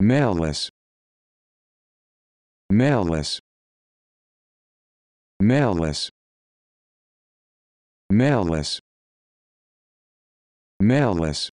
mailless mailless mailless mailless mailless